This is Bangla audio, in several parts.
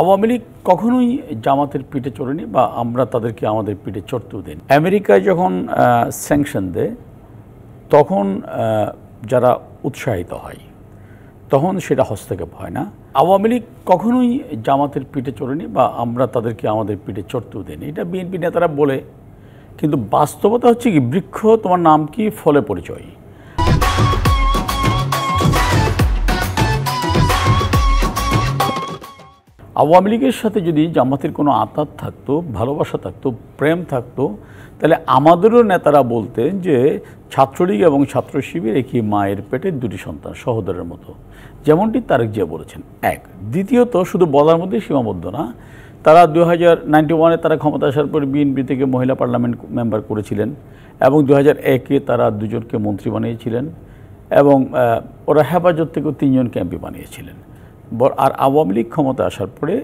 আওয়ামী লীগ কখনোই জামাতের পিঠে চড়েনি বা আমরা তাদেরকে আমাদের পিঠে চড়তেও দিন আমেরিকায় যখন স্যাংশন দেয় তখন যারা উৎসাহিত হয় তখন সেটা হস্তক্ষেপ হয় না আওয়ামী লীগ কখনোই জামাতের পিঠে চড়েনি বা আমরা তাদেরকে আমাদের পিঠে চড়তেও দিন এটা বিএনপি নেতারা বলে কিন্তু বাস্তবতা হচ্ছে কি বৃক্ষ তোমার নাম কি ফলে পরিচয় আওয়ামী লীগের সাথে যদি জামাতের কোনো আতাত থাকতো ভালোবাসা থাকতো প্রেম থাকতো তাহলে আমাদেরও নেতারা বলতেন যে ছাত্রলীগ এবং ছাত্র শিবির একই মায়ের পেটের দুটি সন্তান সহোদরের মতো যেমনটি তারেক জিয়া বলেছেন এক দ্বিতীয়ত শুধু বলার মধ্যে সীমাবদ্ধ না তারা দু হাজার নাইনটি ওয়ানে তারা ক্ষমতা আসার পর বিএনপি থেকে মহিলা পার্লামেন্ট মেম্বার করেছিলেন এবং দু হাজার একে তারা দুজনকে মন্ত্রী বানিয়েছিলেন এবং ওরা হেফাজত থেকেও তিনজনকে এমপি বানিয়েছিলেন আর আওয়ামী লীগ ক্ষমতা আসার পরে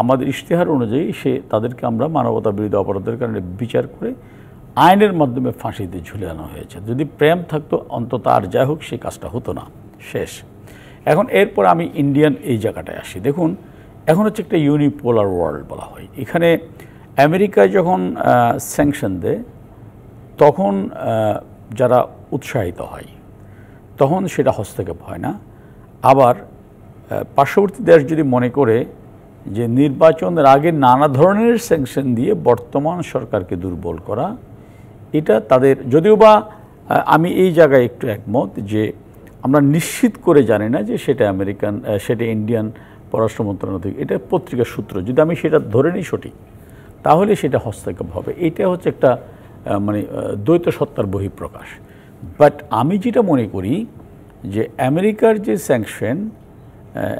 আমাদের ইশতেহার অনুযায়ী সে তাদেরকে আমরা মানবতা বিরোধী অপরাধের কারণে বিচার করে আইনের মাধ্যমে ফাঁসিতে ঝুলে আনা হয়েছে যদি প্রেম থাকতো অন্তত আর যাই হোক সে কাজটা হতো না শেষ এখন এরপর আমি ইন্ডিয়ান এই জায়গাটায় আসি দেখুন এখন হচ্ছে একটা ইউনিপোলার ওয়ার্ল্ড বলা হয় এখানে আমেরিকায় যখন স্যাংশন দেয় তখন যারা উৎসাহিত হয় তখন সেটা হস্তক্ষেপ হয় না আবার পার্শ্ববর্তী দেশ যদি মনে করে যে নির্বাচনের আগে নানা ধরনের স্যাংশন দিয়ে বর্তমান সরকারকে দুর্বল করা এটা তাদের যদিও বা আমি এই জায়গায় একটু একমত যে আমরা নিশ্চিত করে জানি না যে সেটা আমেরিকান সেটা ইন্ডিয়ান পররাষ্ট্র মন্ত্রণালয় থেকে এটা পত্রিকার সূত্র যদি আমি সেটা ধরে নিই সঠিক তাহলে সেটা হস্তক্ষেপ হবে এটা হচ্ছে একটা মানে দ্বৈত সত্তার বহিঃপ্রকাশ বাট আমি যেটা মনে করি যে আমেরিকার যে স্যাংশন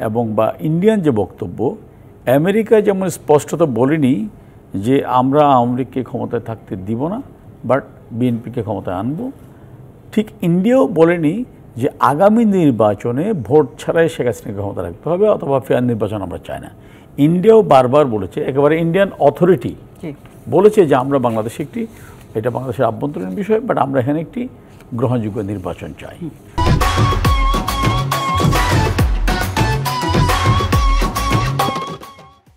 এবং বা ইন্ডিয়ান যে বক্তব্য আমেরিকা যেমন স্পষ্টত বলেনি যে আমরা আওয়ামী লীগকে ক্ষমতায় থাকতে দিব না বাট বিএনপিকে ক্ষমতায় আনব ঠিক ইন্ডিয়াও বলেনি যে আগামী নির্বাচনে ভোট ছাড়াই শেখ হাসিনাকে ক্ষমতা রাখতে হবে অথবা ফেয়ার নির্বাচন আমরা চাই না ইন্ডিয়াও বারবার বলেছে একেবারে ইন্ডিয়ান অথরিটি বলেছে যে আমরা বাংলাদেশ একটি এটা বাংলাদেশের আভ্যন্তরীণ বিষয় বাট আমরা এখানে একটি গ্রহণযোগ্য নির্বাচন চাই